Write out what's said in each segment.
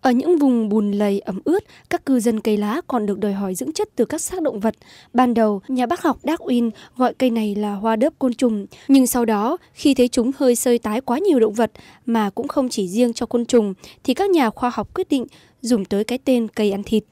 Ở những vùng bùn lầy ẩm ướt, các cư dân cây lá còn được đòi hỏi dưỡng chất từ các xác động vật. Ban đầu, nhà bác học Darwin gọi cây này là hoa đớp côn trùng, nhưng sau đó, khi thấy chúng hơi sơi tái quá nhiều động vật mà cũng không chỉ riêng cho côn trùng thì các nhà khoa học quyết định dùng tới cái tên cây ăn thịt.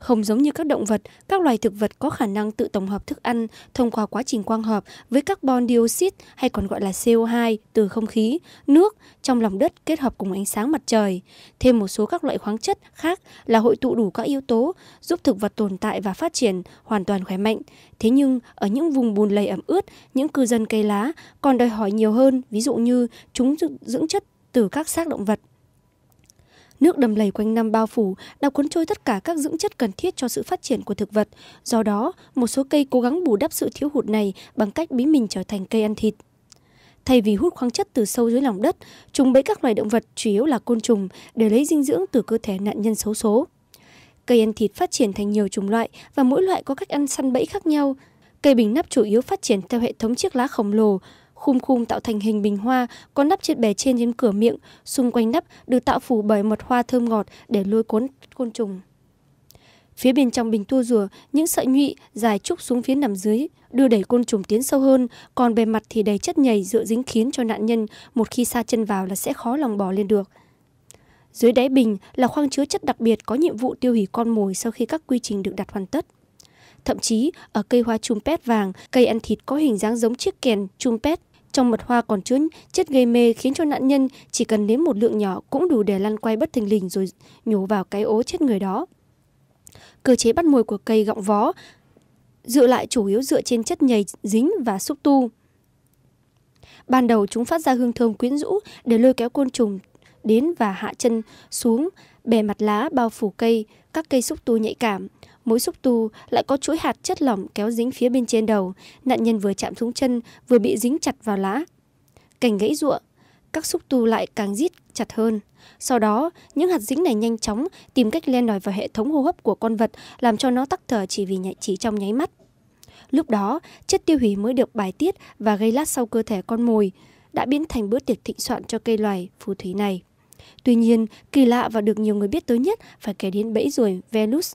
Không giống như các động vật, các loài thực vật có khả năng tự tổng hợp thức ăn thông qua quá trình quang hợp với carbon dioxide hay còn gọi là CO2 từ không khí, nước trong lòng đất kết hợp cùng ánh sáng mặt trời. Thêm một số các loại khoáng chất khác là hội tụ đủ các yếu tố giúp thực vật tồn tại và phát triển hoàn toàn khỏe mạnh. Thế nhưng, ở những vùng bùn lầy ẩm ướt, những cư dân cây lá còn đòi hỏi nhiều hơn, ví dụ như chúng dưỡng chất từ các xác động vật. Nước đầm lầy quanh năm bao phủ đã cuốn trôi tất cả các dưỡng chất cần thiết cho sự phát triển của thực vật. Do đó, một số cây cố gắng bù đắp sự thiếu hụt này bằng cách bí mình trở thành cây ăn thịt. Thay vì hút khoáng chất từ sâu dưới lòng đất, chúng bẫy các loài động vật, chủ yếu là côn trùng, để lấy dinh dưỡng từ cơ thể nạn nhân xấu số. Cây ăn thịt phát triển thành nhiều chủng loại và mỗi loại có cách ăn săn bẫy khác nhau. Cây bình nắp chủ yếu phát triển theo hệ thống chiếc lá khổng lồ, Khung khung tạo thành hình bình hoa, có nắp trên bề trên đến cửa miệng, xung quanh nắp được tạo phủ bởi mật hoa thơm ngọt để lôi cuốn côn trùng. Phía bên trong bình tua rùa, những sợi nhụy dài trúc xuống phía nằm dưới, đưa đẩy côn trùng tiến sâu hơn, còn bề mặt thì đầy chất nhầy dựa dính khiến cho nạn nhân một khi xa chân vào là sẽ khó lòng bỏ lên được. Dưới đáy bình là khoang chứa chất đặc biệt có nhiệm vụ tiêu hủy con mồi sau khi các quy trình được đặt hoàn tất. Thậm chí, ở cây hoa chumpet vàng, cây ăn thịt có hình dáng giống chiếc kèn chumpet trong mật hoa còn chứa chất gây mê khiến cho nạn nhân chỉ cần nếm một lượng nhỏ cũng đủ để lăn quay bất thình lình rồi nhổ vào cái ố chết người đó. Cơ chế bắt mồi của cây gọng vó dựa lại chủ yếu dựa trên chất nhầy dính và xúc tu. Ban đầu chúng phát ra hương thơm quyến rũ để lôi kéo côn trùng đến và hạ chân xuống bề mặt lá bao phủ cây, các cây xúc tu nhạy cảm mỗi xúc tu lại có chuỗi hạt chất lỏng kéo dính phía bên trên đầu, nạn nhân vừa chạm xuống chân vừa bị dính chặt vào lá. Cành gãy rụa, các xúc tu lại càng rít chặt hơn. Sau đó, những hạt dính này nhanh chóng tìm cách len lỏi vào hệ thống hô hấp của con vật, làm cho nó tắc thở chỉ vì nhạy chỉ trong nháy mắt. Lúc đó, chất tiêu hủy mới được bài tiết và gây lát sau cơ thể con mồi, đã biến thành bữa tiệc thịnh soạn cho cây loài phù thủy này. Tuy nhiên, kỳ lạ và được nhiều người biết tới nhất phải kể đến bẫy ruồi Venus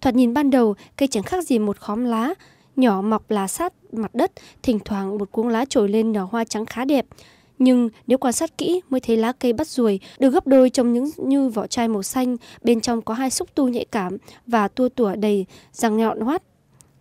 Thoạt nhìn ban đầu, cây chẳng khác gì một khóm lá, nhỏ mọc lá sát mặt đất, thỉnh thoảng một cuống lá trồi lên nở hoa trắng khá đẹp. Nhưng nếu quan sát kỹ mới thấy lá cây bắt ruồi được gấp đôi trong những như vỏ chai màu xanh, bên trong có hai xúc tu nhạy cảm và tua tủa đầy răng nhọn hoắt.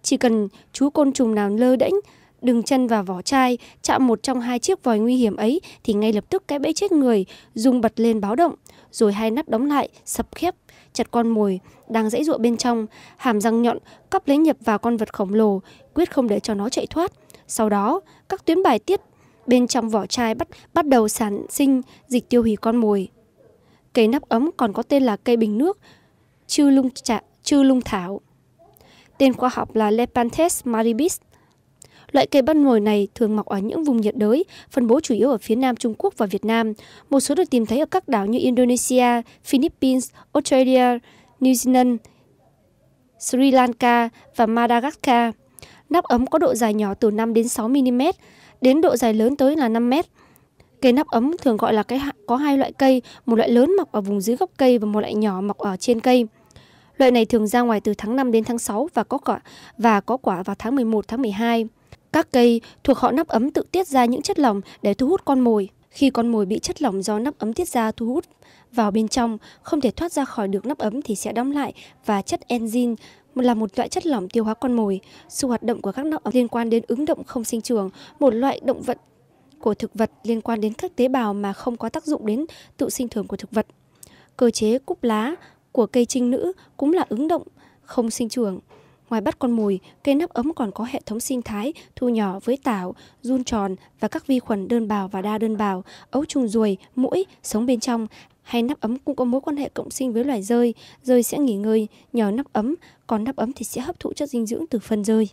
Chỉ cần chú côn trùng nào lơ đễnh đừng chân vào vỏ chai, chạm một trong hai chiếc vòi nguy hiểm ấy thì ngay lập tức cái bẫy chết người, dùng bật lên báo động rồi hai nắp đóng lại, sập khép, chặt con mồi, đang dãy ruộng bên trong, hàm răng nhọn, cắp lấy nhập vào con vật khổng lồ, quyết không để cho nó chạy thoát. Sau đó, các tuyến bài tiết bên trong vỏ chai bắt bắt đầu sản sinh dịch tiêu hủy con mồi. Cây nắp ấm còn có tên là cây bình nước, chư lung, chư lung thảo. Tên khoa học là Lepanthes maribis, Loại cây băn ngồi này thường mọc ở những vùng nhiệt đới, phân bố chủ yếu ở phía nam Trung Quốc và Việt Nam. Một số được tìm thấy ở các đảo như Indonesia, Philippines, Australia, New Zealand, Sri Lanka và Madagascar. Nắp ấm có độ dài nhỏ từ 5 đến 6 mm, đến độ dài lớn tới là 5 m. Cây nắp ấm thường gọi là cái có hai loại cây, một loại lớn mọc ở vùng dưới gốc cây và một loại nhỏ mọc ở trên cây. Loại này thường ra ngoài từ tháng 5 đến tháng 6 và có quả và có quả vào tháng 11 tháng 12. Các cây thuộc họ nắp ấm tự tiết ra những chất lỏng để thu hút con mồi. Khi con mồi bị chất lỏng do nắp ấm tiết ra thu hút vào bên trong, không thể thoát ra khỏi được nắp ấm thì sẽ đóng lại và chất enzyme là một loại chất lỏng tiêu hóa con mồi. Sự hoạt động của các nắp liên quan đến ứng động không sinh trường, một loại động vật của thực vật liên quan đến các tế bào mà không có tác dụng đến tự sinh trưởng của thực vật. Cơ chế cúp lá của cây trinh nữ cũng là ứng động không sinh trưởng. Ngoài bắt con mồi, cây nắp ấm còn có hệ thống sinh thái, thu nhỏ với tảo, run tròn và các vi khuẩn đơn bào và đa đơn bào, ấu trùng ruồi, mũi, sống bên trong, hay nắp ấm cũng có mối quan hệ cộng sinh với loài rơi, rơi sẽ nghỉ ngơi nhờ nắp ấm, còn nắp ấm thì sẽ hấp thụ chất dinh dưỡng từ phân rơi.